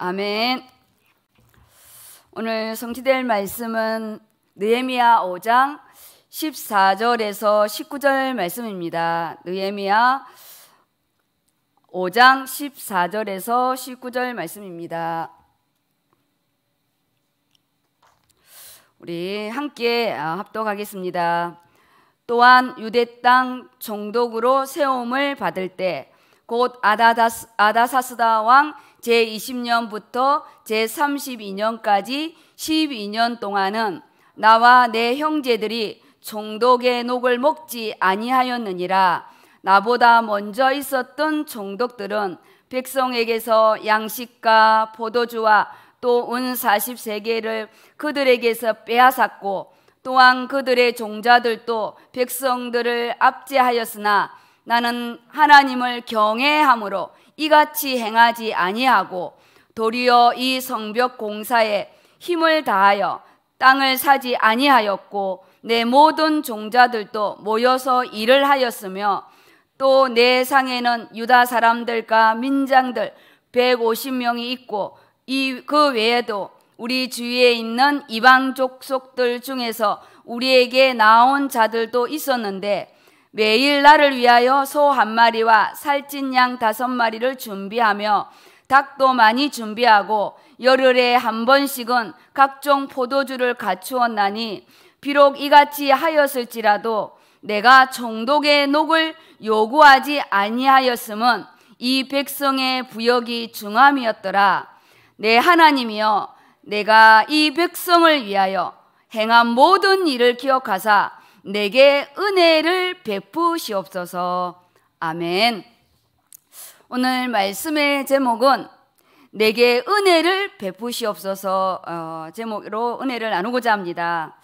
아멘. 오늘 성취될 말씀은 느헤미야 5장 14절에서 19절 말씀입니다. 느헤미야 5장 14절에서 19절 말씀입니다. 우리 함께 아, 합독하겠습니다. 또한 유대 땅 종독으로 세움을 받을 때 곧 아다사스다 왕 제20년부터 제32년까지 12년 동안은 나와 내 형제들이 종독의 녹을 먹지 아니하였느니라. 나보다 먼저 있었던 종독들은 백성에게서 양식과 포도주와 또은4 0세를 그들에게서 빼앗았고 또한 그들의 종자들도 백성들을 압제하였으나 나는 하나님을 경외함으로 이같이 행하지 아니하고 도리어 이 성벽 공사에 힘을 다하여 땅을 사지 아니하였고 내 모든 종자들도 모여서 일을 하였으며 또 내 상에는 유다 사람들과 민장들 150명이 있고 이그 외에도 우리 주위에 있는 이방 족속들 중에서 우리에게 나온 자들도 있었는데 매일 나를 위하여 소 한 마리와 살찐 양 다섯 마리를 준비하며 닭도 많이 준비하고 열흘에 한 번씩은 각종 포도주를 갖추었나니 비록 이같이 하였을지라도 내가 총독의 녹을 요구하지 아니하였음은 이 백성의 부역이 중함이었더라. 내 하나님이여 내가 이 백성을 위하여 행한 모든 일을 기억하사 내게 은혜를 베푸시옵소서. 아멘. 오늘 말씀의 제목은 내게 은혜를 베푸시옵소서 어, 제목으로 은혜를 나누고자 합니다.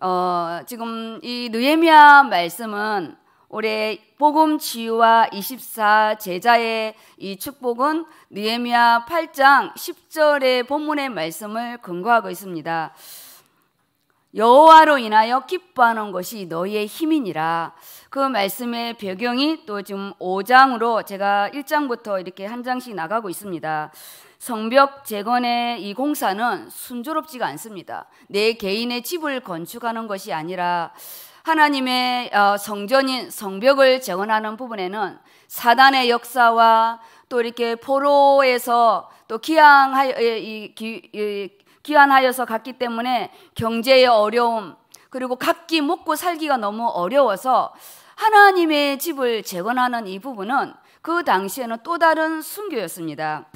어, 지금 이 느헤미야 말씀은 올해 복음 치유와 24 제자의 이 축복은 느헤미야 8장 10절의 본문의 말씀을 근거하고 있습니다. 여호와로 인하여 기뻐하는 것이 너희의 힘이니라. 그 말씀의 배경이 또 지금 5장으로 제가 1장부터 이렇게 한 장씩 나가고 있습니다. 성벽 재건의 이 공사는 순조롭지가 않습니다. 내 개인의 집을 건축하는 것이 아니라 하나님의 어, 성전인 성벽을 재건하는 부분에는 사단의 역사와 또 이렇게 포로에서 또 기항하여 귀환하여서 갔기 때문에 경제의 어려움, 그리고 각기 먹고 살기가 너무 어려워서 하나님의 집을 재건하는 이 부분은 그 당시에는 또 다른 순교였습니다.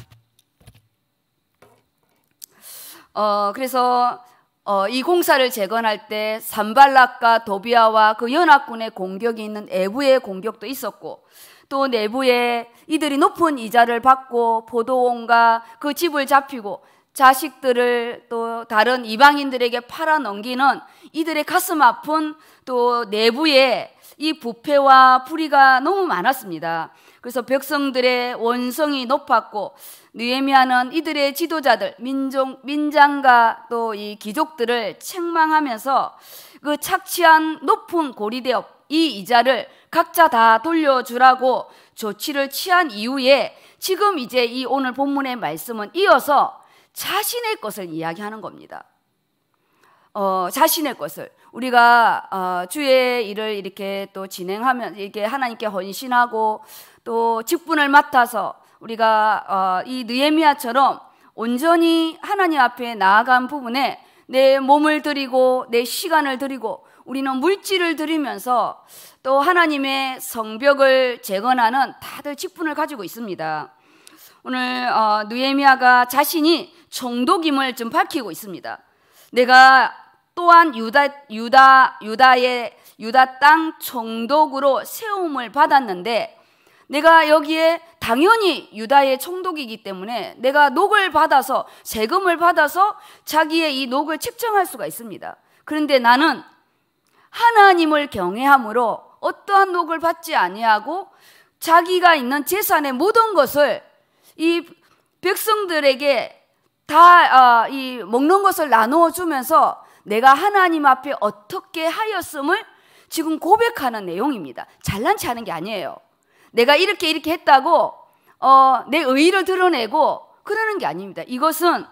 어, 그래서 어, 이 공사를 재건할 때 산발락과 도비아와 그 연합군의 공격이 있는 내부의 공격도 있었고 또 내부에 이들이 높은 이자를 받고 보도원과 그 집을 잡히고 자식들을 또 다른 이방인들에게 팔아 넘기는 이들의 가슴 아픈 또 내부에 이 부패와 불의가 너무 많았습니다. 그래서 백성들의 원성이 높았고 느헤미야는 이들의 지도자들 민족 민장과 또 이 귀족들을 책망하면서 그 착취한 높은 고리대업 이 이자를 각자 다 돌려주라고 조치를 취한 이후에 지금 이제 이 오늘 본문의 말씀은 이어서 자신의 것을 이야기하는 겁니다. 어, 자신의 것을 우리가 어, 주의 일을 이렇게 또 진행하면 이렇게 하나님께 헌신하고 또 직분을 맡아서 우리가 어, 이 느헤미야처럼 온전히 하나님 앞에 나아간 부분에 내 몸을 드리고 내 시간을 드리고 우리는 물질을 드리면서 또 하나님의 성벽을 재건하는 다들 직분을 가지고 있습니다. 오늘 어, 느헤미야가 자신이 정독임을 좀 밝히고 있습니다. 내가 또한 유다 유다 유다의 유다 땅 총독으로 세움을 받았는데 내가 여기에 당연히 유다의 총독이기 때문에 내가 녹을 받아서 세금을 받아서 자기의 이 녹을 측정할 수가 있습니다. 그런데 나는 하나님을 경외함으로 어떠한 녹을 받지 아니하고 자기가 있는 재산의 모든 것을 이 백성들에게 다, 어, 먹는 것을 나누어 주면서 내가 하나님 앞에 어떻게 하였음을 지금 고백하는 내용입니다. 잘난 체 하는 게 아니에요. 내가 이렇게 이렇게 했다고, 어, 내 의의를 드러내고 그러는 게 아닙니다. 이것은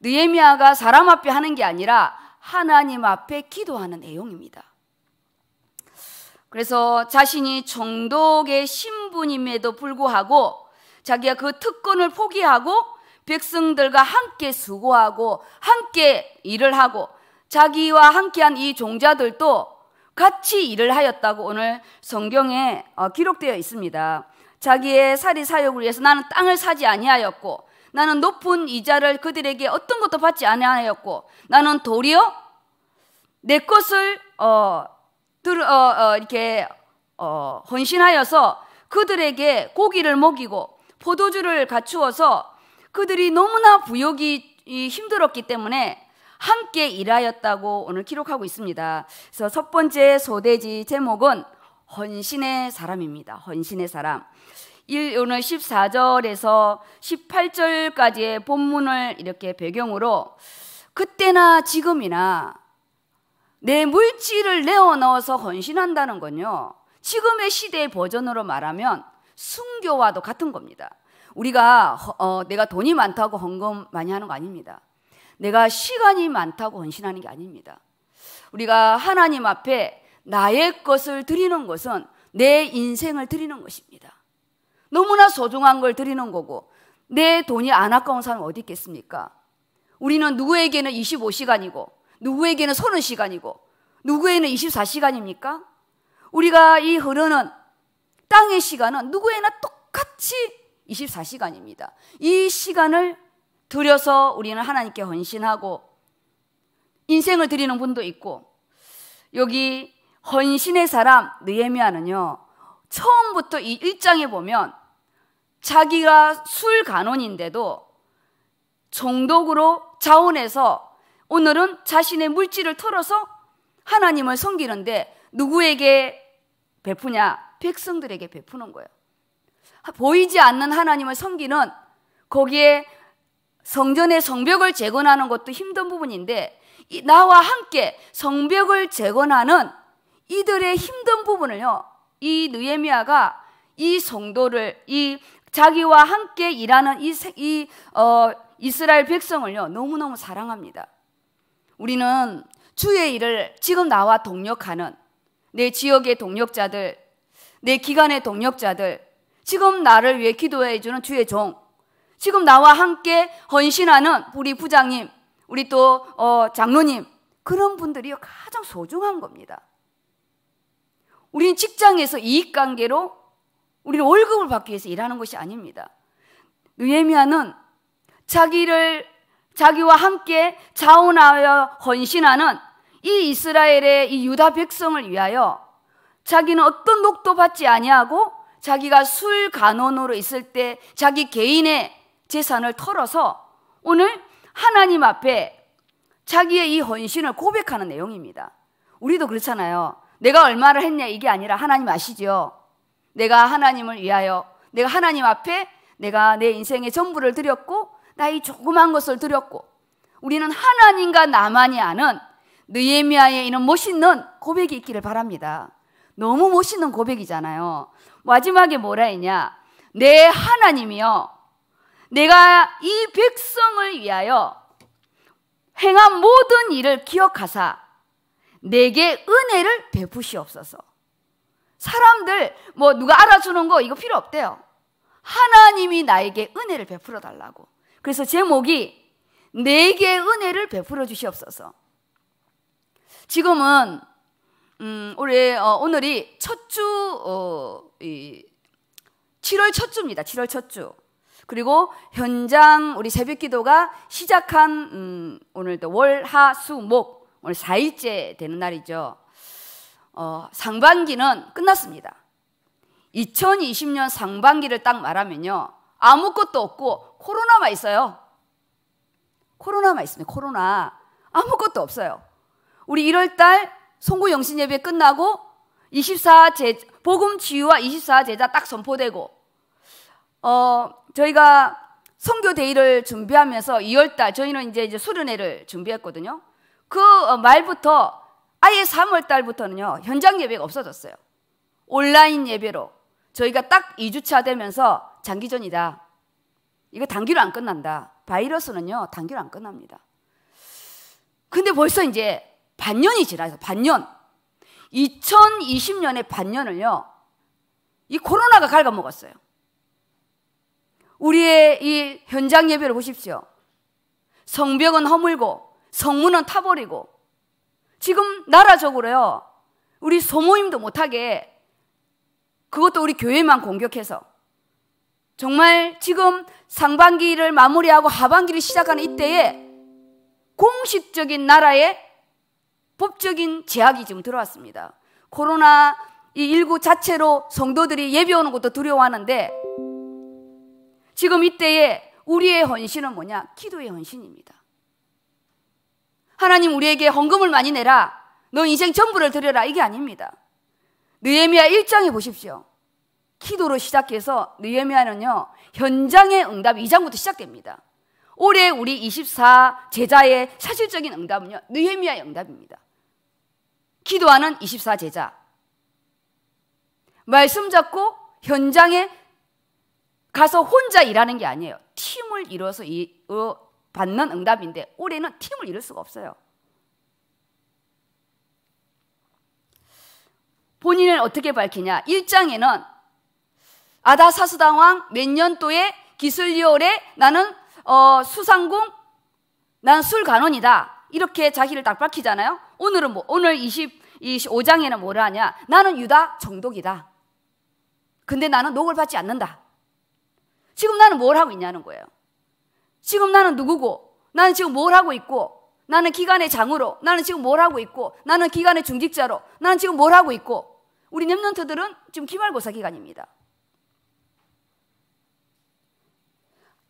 느에미아가 사람 앞에 하는 게 아니라 하나님 앞에 기도하는 내용입니다. 그래서 자신이 정독의 신분임에도 불구하고 자기가 그 특권을 포기하고 백성들과 함께 수고하고 함께 일을 하고 자기와 함께한 이 종자들도 같이 일을 하였다고 오늘 성경에 어, 기록되어 있습니다. 자기의 사리 사욕을 위해서 나는 땅을 사지 아니하였고 나는 높은 이자를 그들에게 어떤 것도 받지 아니하였고 나는 도리어 내 것을 어, 들, 어, 어 이렇게 어, 헌신하여서 그들에게 고기를 먹이고 포도주를 갖추어서 그들이 너무나 부역이 힘들었기 때문에 함께 일하였다고 오늘 기록하고 있습니다. 그래서 첫 번째 소대지 제목은 헌신의 사람입니다. 헌신의 사람. 오늘 14절에서 18절까지의 본문을 이렇게 배경으로 그때나 지금이나 내 물질을 내어 넣어서 헌신한다는 건요. 지금의 시대의 버전으로 말하면 순교와도 같은 겁니다. 우리가 어, 내가 돈이 많다고 헌금 많이 하는 거 아닙니다. 내가 시간이 많다고 헌신하는 게 아닙니다. 우리가 하나님 앞에 나의 것을 드리는 것은 내 인생을 드리는 것입니다. 너무나 소중한 걸 드리는 거고 내 돈이 안 아까운 사람 어디 있겠습니까? 우리는 누구에게는 25시간이고 누구에게는 30시간이고 누구에는 24시간입니까? 우리가 이 흐르는 땅의 시간은 누구에나 똑같이 24시간입니다. 이 시간을 들여서 우리는 하나님께 헌신하고 인생을 드리는 분도 있고 여기 헌신의 사람 느헤미야는요. 처음부터 이일장에 보면 자기가 술 간원인데도 정독으로 자원해서 오늘은 자신의 물질을 털어서 하나님을 섬기는데 누구에게 베푸냐? 백성들에게 베푸는 거예요. 보이지 않는 하나님을 섬기는 거기에 성전의 성벽을 재건하는 것도 힘든 부분인데 나와 함께 성벽을 재건하는 이들의 힘든 부분을요. 이 느헤미야가 이 성도를 이 자기와 함께 일하는 이, 이 어, 이스라엘 백성을요 너무너무 사랑합니다. 우리는 주의 일을 지금 나와 동력하는 내 지역의 동력자들, 내 기관의 동력자들, 지금 나를 위해 기도해 주는 주의 종, 지금 나와 함께 헌신하는 우리 부장님, 우리 또 어, 장로님 그런 분들이 가장 소중한 겁니다. 우리 직장에서 이익 관계로 우리는 월급을 받기 위해서 일하는 것이 아닙니다. 느헤미야는 자기를 자기와 함께 자원하여 헌신하는 이 이스라엘의 이 유다 백성을 위하여 자기는 어떤 녹도 받지 아니하고 자기가 술간원으로 있을 때 자기 개인의 재산을 털어서 오늘 하나님 앞에 자기의 이 헌신을 고백하는 내용입니다. 우리도 그렇잖아요. 내가 얼마를 했냐 이게 아니라 하나님 아시죠? 내가 하나님을 위하여 내가 하나님 앞에 내가 내 인생의 전부를 드렸고 나의 조그만 것을 드렸고 우리는 하나님과 나만이 아는 느헤미야의 이런 멋있는 고백이 있기를 바랍니다. 너무 멋있는 고백이잖아요. 마지막에 뭐라 했냐? 내 하나님이여, 내가 이 백성을 위하여 행한 모든 일을 기억하사 내게 은혜를 베푸시옵소서. 사람들 뭐 누가 알아주는 거 이거 필요 없대요. 하나님이 나에게 은혜를 베풀어 달라고. 그래서 제목이 내게 은혜를 베풀어 주시옵소서. 지금은 음, 올해 어, 오늘이 첫주 어, 7월 첫 주입니다. 7월 첫 주. 그리고 현장 우리 새벽 기도가 시작한 음, 오늘도 월, 하, 수, 목 오늘 4일째 되는 날이죠. 어, 상반기는 끝났습니다. 2020년 상반기를 딱 말하면요. 아무것도 없고 코로나만 있어요. 코로나만 있습니다. 코로나. 아무것도 없어요. 우리 1월 달 송구 영신 예배 끝나고 24 제, 복음 치유와 24 제자 딱 선포되고 어 저희가 선교 대의를 준비하면서 2월달 저희는 이제 이제 수련회를 준비했거든요. 그 어, 말부터 아예 3월달부터는요 현장 예배가 없어졌어요. 온라인 예배로 저희가 딱 2주차 되면서 장기전이다. 이거 단기로 안 끝난다. 바이러스는요 단기로 안 끝납니다. 근데 벌써 이제 반년이 지나서 반년 2020년의 반년을요 이 코로나가 갉아먹었어요. 우리의 이 현장 예배를 보십시오. 성벽은 허물고 성문은 타버리고 지금 나라적으로요 우리 소모임도 못하게 그것도 우리 교회만 공격해서 정말 지금 상반기를 마무리하고 하반기를 시작하는 이때에 공식적인 나라의 법적인 제약이 지금 들어왔습니다. 코로나 이19 자체로 성도들이 예배 오는 것도 두려워하는데 지금 이때에 우리의 헌신은 뭐냐? 기도의 헌신입니다. 하나님 우리에게 헌금을 많이 내라. 너 인생 전부를 드려라. 이게 아닙니다. 느헤미야 1장에 보십시오. 기도로 시작해서 느헤미야는요. 현장의 응답 2장부터 시작됩니다. 올해 우리 24 제자의 사실적인 응답은요. 느헤미야의 응답입니다. 기도하는 24제자. 말씀 잡고 현장에 가서 혼자 일하는 게 아니에요. 팀을 이뤄서 이, 어, 받는 응답인데 올해는 팀을 이룰 수가 없어요. 본인은 어떻게 밝히냐? 1장에는 아다사스당왕 몇 년도에 기슬리올에 나는 어, 수상궁 난 술간원이다. 이렇게 자기를 딱 밝히잖아요. 오늘은 뭐, 오늘 2 5장에는 뭐라 하냐? 나는 유다 정독이다. 근데 나는 녹을 받지 않는다. 지금 나는 뭘 하고 있냐는 거예요. 지금 나는 누구고, 나는 지금 뭘 하고 있고, 나는 기간의 장으로, 나는 지금 뭘 하고 있고, 나는 기간의 중직자로, 나는 지금 뭘 하고 있고, 우리 랩런트들은 지금 기말고사 기간입니다.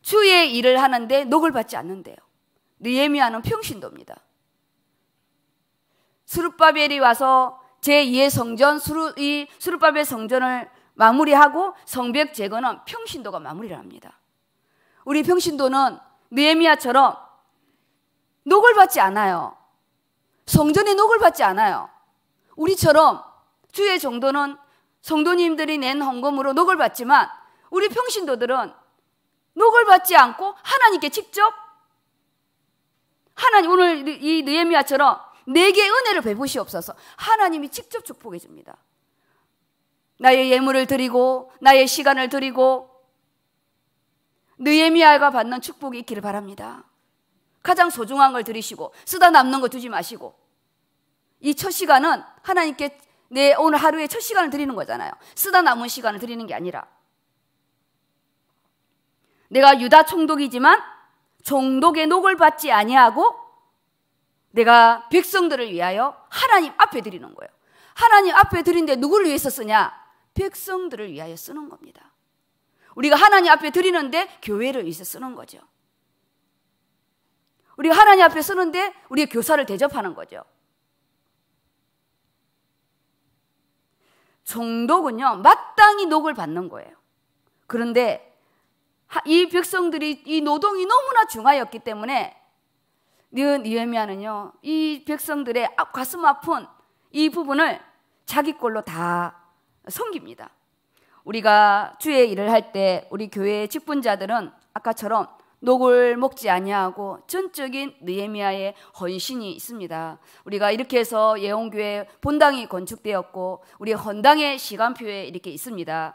주의 일을 하는데 녹을 받지 않는데요. 느예미아는 평신도입니다. 수르바벨이 와서 제2의 성전 수르 이 수르바벨 성전을 마무리하고 성벽 제거는 평신도가 마무리를 합니다. 우리 평신도는 느헤미야처럼 녹을 받지 않아요. 성전에 녹을 받지 않아요. 우리처럼 주의 정도는 성도님들이 낸 헌금으로 녹을 받지만 우리 평신도들은 녹을 받지 않고 하나님께 직접 하나님 오늘 이 느헤미야처럼 내게 은혜를 베푸시옵소서. 하나님이 직접 축복해 줍니다. 나의 예물을 드리고 나의 시간을 드리고 느에미아가 받는 축복이 있기를 바랍니다. 가장 소중한 걸 드리시고 쓰다 남는 거 주지 마시고 이 첫 시간은 하나님께 내 오늘 하루의 첫 시간을 드리는 거잖아요. 쓰다 남은 시간을 드리는 게 아니라 내가 유다 총독이지만 총독의 녹을 받지 아니하고 내가 백성들을 위하여 하나님 앞에 드리는 거예요. 하나님 앞에 드린데 누구를 위해서 쓰냐? 백성들을 위하여 쓰는 겁니다. 우리가 하나님 앞에 드리는데 교회를 위해서 쓰는 거죠. 우리가 하나님 앞에 쓰는데 우리의 교사를 대접하는 거죠. 종독은요, 마땅히 녹을 받는 거예요. 그런데 이 백성들이 이 노동이 너무나 중하였기 때문에 뉘, 니에미아는요, 이 백성들의 아, 가슴 아픈 이 부분을 자기 걸로 다 섬깁니다. 우리가 주의 일을 할 때 우리 교회 의 직분자들은 아까처럼 녹을 먹지 아니하고 전적인 느헤미아의 헌신이 있습니다. 우리가 이렇게 해서 예원교회 본당이 건축되었고 우리 헌당의 시간표에 이렇게 있습니다.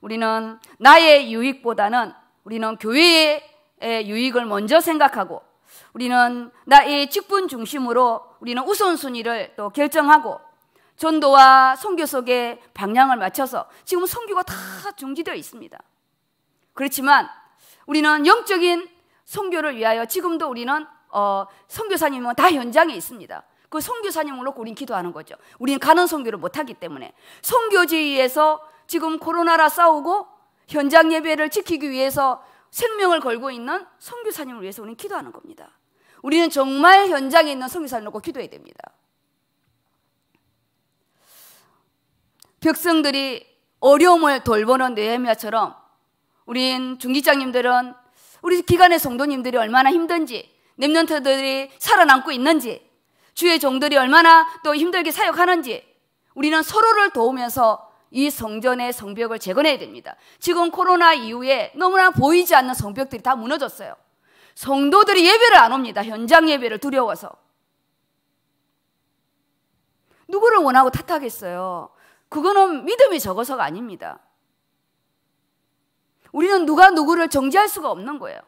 우리는 나의 유익보다는 우리는 교회의 유익을 먼저 생각하고 우리는 나의 직분 중심으로 우리는 우선순위를 또 결정하고 전도와 성교 속에 방향을 맞춰서 지금 성교가다 중지되어 있습니다. 그렇지만 우리는 영적인 성교를 위하여 지금도 우리는 어, 성교사님은다 현장에 있습니다. 그성교사님으로고린 기도하는 거죠. 우리는 가는 성교를 못하기 때문에 성교지위에서 지금 코로나라 싸우고 현장 예배를 지키기 위해서 생명을 걸고 있는 성교사님을 위해서 우리는 기도하는 겁니다. 우리는 정말 현장에 있는 선교사님을 놓고 기도해야 됩니다. 벽성들이 어려움을 돌보는 느헤미야처럼 우린 중기장님들은 우리 기간의 성도님들이 얼마나 힘든지 랩런트들이 살아남고 있는지 주의 종들이 얼마나 또 힘들게 사역하는지 우리는 서로를 도우면서 이 성전의 성벽을 재건해야 됩니다. 지금 코로나 이후에 너무나 보이지 않는 성벽들이 다 무너졌어요. 성도들이 예배를 안 옵니다. 현장 예배를 두려워서. 누구를 원하고 탓하겠어요? 그거는 믿음이 적어서가 아닙니다. 우리는 누가 누구를 정지할 수가 없는 거예요.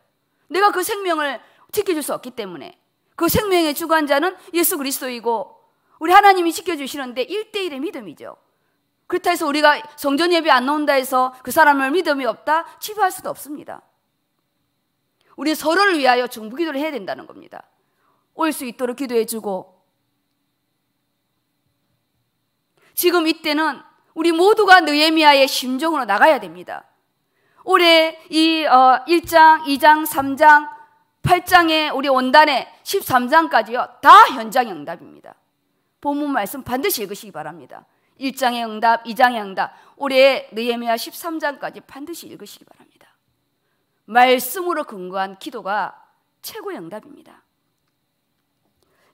내가 그 생명을 지켜줄 수 없기 때문에. 그 생명의 주관자는 예수 그리스도이고 우리 하나님이 지켜주시는데 1대1의 믿음이죠. 그렇다 해서 우리가 성전 예배 안 나온다 해서 그 사람을 믿음이 없다 치부할 수도 없습니다. 우리 서로를 위하여 정부 기도를 해야 된다는 겁니다. 올 수 있도록 기도해 주고 지금 이때는 우리 모두가 느헤미야의 심정으로 나가야 됩니다. 올해 이 어, 1장, 2장, 3장, 8장의 우리 원단의 13장까지요. 다 현장 영답입니다. 본문 말씀 반드시 읽으시기 바랍니다. 1장의 응답, 2장의 응답, 올해 느헤미야 13장까지 반드시 읽으시기 바랍니다. 말씀으로 근거한 기도가 최고의 응답입니다.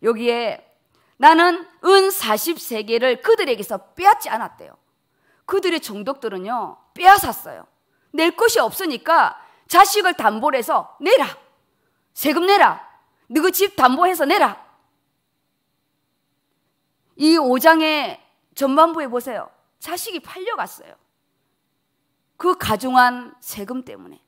여기에 나는 은 43개를 그들에게서 빼앗지 않았대요. 그들의 종독들은요, 빼앗았어요. 낼 것이 없으니까 자식을 담보로 해서 내라. 세금 내라. 너희 집 담보해서 내라. 이 5장의 전반부에 보세요. 자식이 팔려갔어요. 그 가중한 세금 때문에.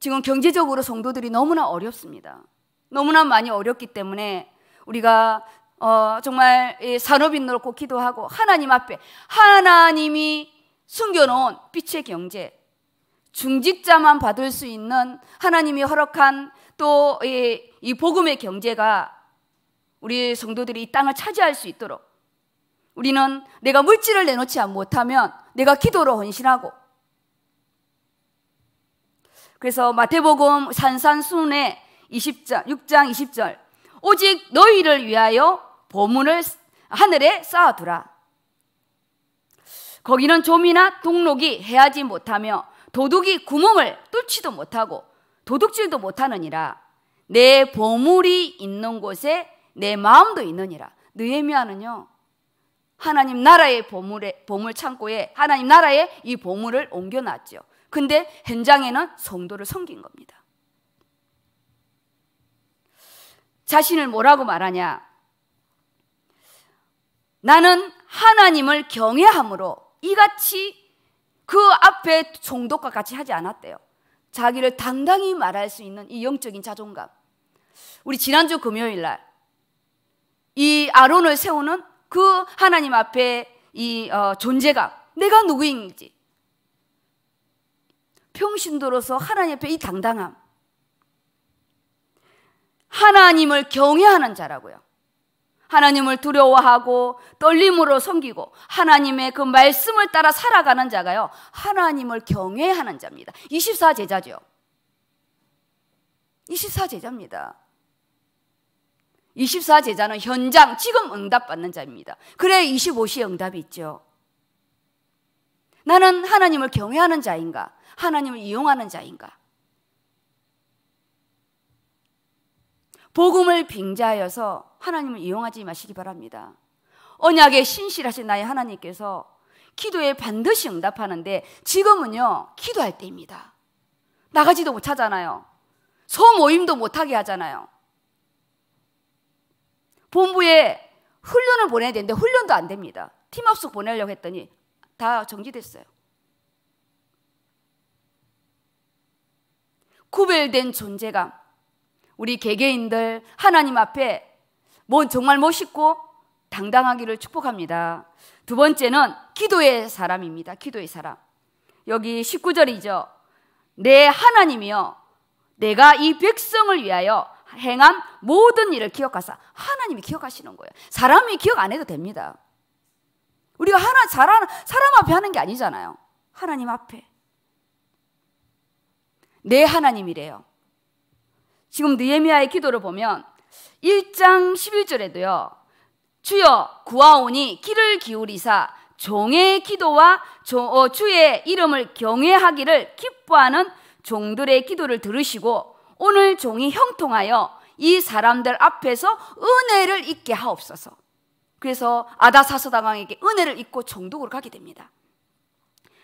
지금 경제적으로 성도들이 너무나 어렵습니다. 너무나 많이 어렵기 때문에 우리가 어, 정말 산업인으로 꼭 기도하고 하나님 앞에 하나님이 숨겨놓은 빛의 경제 중직자만 받을 수 있는 하나님이 허락한 또이 복음의 경제가 우리 성도들이 이 땅을 차지할 수 있도록 우리는 내가 물질을 내놓지 못하면 내가 기도로 헌신하고 그래서 마태복음 산산순의 20절, 6장 20절 오직 너희를 위하여 보문을 하늘에 쌓아두라 거기는 좀이나 동록이 해하지 못하며 도둑이 구멍을 뚫지도 못하고 도둑질도 못하느니라 내 보물이 있는 곳에 내 마음도 있느니라. 느헤미야는요. 하나님 나라의 보물에 보물 창고에 하나님 나라의 이 보물을 옮겨 놨죠. 근데 현장에는 성도를 섬긴 겁니다. 자신을 뭐라고 말하냐? 나는 하나님을 경외함으로 이같이 그 앞에 종독과 같이 하지 않았대요. 자기를 당당히 말할 수 있는 이 영적인 자존감. 우리 지난주 금요일 날이 아론을 세우는 그 하나님 앞에 이 어, 존재감, 내가 누구인지 평신도로서 하나님 앞에 이 당당함, 하나님을 경외하는 자라고요. 하나님을 두려워하고 떨림으로 섬기고 하나님의 그 말씀을 따라 살아가는 자가요. 하나님을 경외하는 자입니다. 24제자죠. 24제자입니다. 24제자는 현장, 지금 응답받는 자입니다. 그래 25시에 응답이 있죠. 나는 하나님을 경외하는 자인가? 하나님을 이용하는 자인가? 복음을 빙자하여서 하나님을 이용하지 마시기 바랍니다. 언약에 신실하신 나의 하나님께서 기도에 반드시 응답하는데 지금은요, 기도할 때입니다. 나가지도 못하잖아요. 소모임도 못하게 하잖아요. 본부에 훈련을 보내야 되는데 훈련도 안 됩니다. 팀업숙 보내려고 했더니 다 정지됐어요. 구별된 존재감. 우리 개개인들 하나님 앞에 뭔 뭐 정말 멋있고 당당하기를 축복합니다. 두 번째는 기도의 사람입니다. 기도의 사람. 여기 19절이죠. 내 하나님이여 내가 이 백성을 위하여 행한 모든 일을 기억하사 하나님이 기억하시는 거예요. 사람이 기억 안 해도 됩니다. 우리가 하나 사람, 사람 앞에 하는 게 아니잖아요. 하나님 앞에. 내 하나님이래요. 지금 느헤미야의 기도를 보면 1장 11절에도요. 주여 구하오니 길을 기울이사 종의 기도와 주, 어, 주의 이름을 경외하기를 기뻐하는 종들의 기도를 들으시고 오늘 종이 형통하여 이 사람들 앞에서 은혜를 입게 하옵소서. 그래서 아다사서다 왕에게 은혜를 입고 종독으로 가게 됩니다.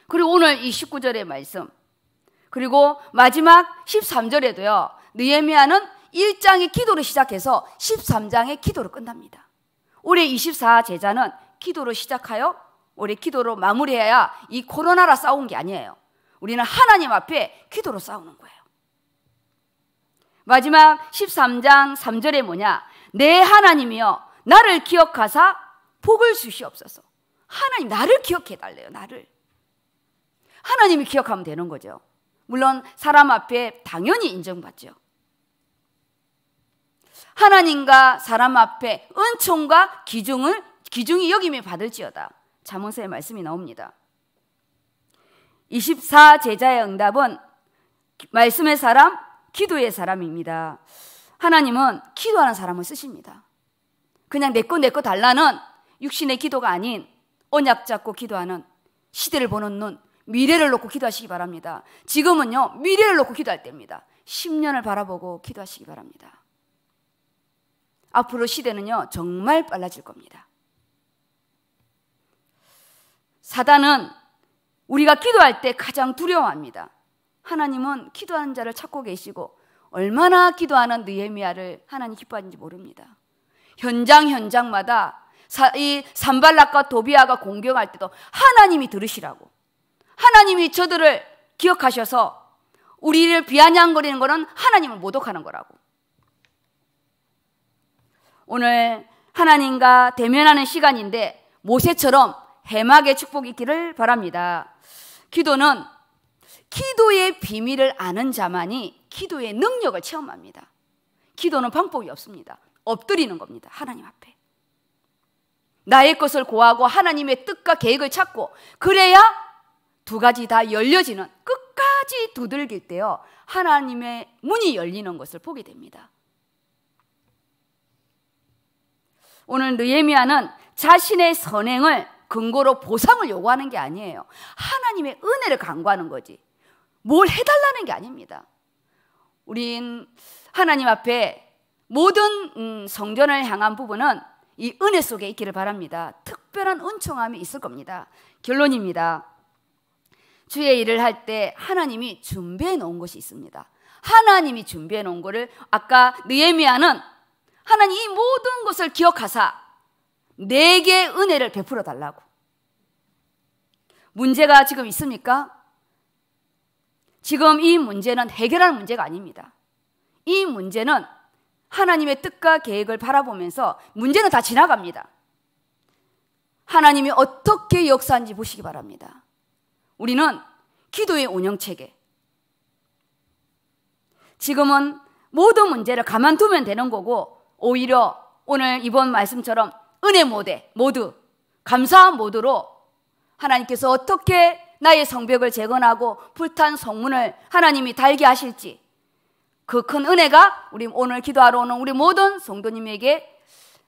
그리고 오늘 29절의 말씀 그리고 마지막 13절에도요. 느헤미야는 1장의 기도를 시작해서 13장의 기도를 끝납니다. 올해 24 제자는 기도로 시작하여 올해 기도로 마무리해야 이 코로나라 싸운 게 아니에요. 우리는 하나님 앞에 기도로 싸우는 거예요. 마지막 13장 3절에 뭐냐? 내 하나님이여 나를 기억하사 복을 주시옵소서. 하나님 나를 기억해 달래요. 나를. 하나님이 기억하면 되는 거죠. 물론 사람 앞에 당연히 인정받죠. 하나님과 사람 앞에 은총과 기중을 기중이 여김에 받을지어다. 자문서의 말씀이 나옵니다. 24 제자의 응답은 말씀의 사람, 기도의 사람입니다. 하나님은 기도하는 사람을 쓰십니다. 그냥 내꺼내꺼 달라는 육신의 기도가 아닌 언약 잡고 기도하는 시대를 보는 눈, 미래를 놓고 기도하시기 바랍니다. 지금은요, 미래를 놓고 기도할 때입니다. 10년을 바라보고 기도하시기 바랍니다. 앞으로 시대는요, 정말 빨라질 겁니다. 사단은 우리가 기도할 때 가장 두려워합니다. 하나님은 기도하는 자를 찾고 계시고 얼마나 기도하는 느헤미야를 하나님 기뻐하는지 모릅니다. 현장 현장마다 사, 이 산발락과 도비아가 공격할 때도 하나님이 들으시라고 하나님이 저들을 기억하셔서 우리를 비아냥거리는 것은 하나님을 모독하는 거라고 오늘 하나님과 대면하는 시간인데 모세처럼 해막의 축복이 있기를 바랍니다. 기도는 기도의 비밀을 아는 자만이 기도의 능력을 체험합니다. 기도는 방법이 없습니다. 엎드리는 겁니다. 하나님 앞에. 나의 것을 고하고 하나님의 뜻과 계획을 찾고 그래야 두 가지 다 열려지는 끝까지 두들길 때요. 하나님의 문이 열리는 것을 보게 됩니다. 오늘 느헤미야는 자신의 선행을 근거로 보상을 요구하는 게 아니에요. 하나님의 은혜를 강구하는 거지. 뭘 해달라는 게 아닙니다. 우린 하나님 앞에 모든 음, 성전을 향한 부분은 이 은혜 속에 있기를 바랍니다. 특별한 은총함이 있을 겁니다. 결론입니다. 주의 일을 할 때 하나님이 준비해 놓은 것이 있습니다. 하나님이 준비해 놓은 것을 아까 느헤미야는 하나님 이 모든 것을 기억하사 내게 은혜를 베풀어 달라고. 문제가 지금 있습니까? 지금 이 문제는 해결할 문제가 아닙니다. 이 문제는 하나님의 뜻과 계획을 바라보면서 문제는 다 지나갑니다. 하나님이 어떻게 역사한지 보시기 바랍니다. 우리는 기도의 운영체계. 지금은 모든 문제를 가만두면 되는 거고, 오히려 오늘 이번 말씀처럼 은혜 모대 모두 감사한 모드로 하나님께서 어떻게 나의 성벽을 재건하고 불탄 성문을 하나님이 달게 하실지 그 큰 은혜가 우리 오늘 기도하러 오는 우리 모든 성도님에게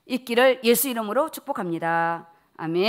있기를 예수 이름으로 축복합니다. 아멘.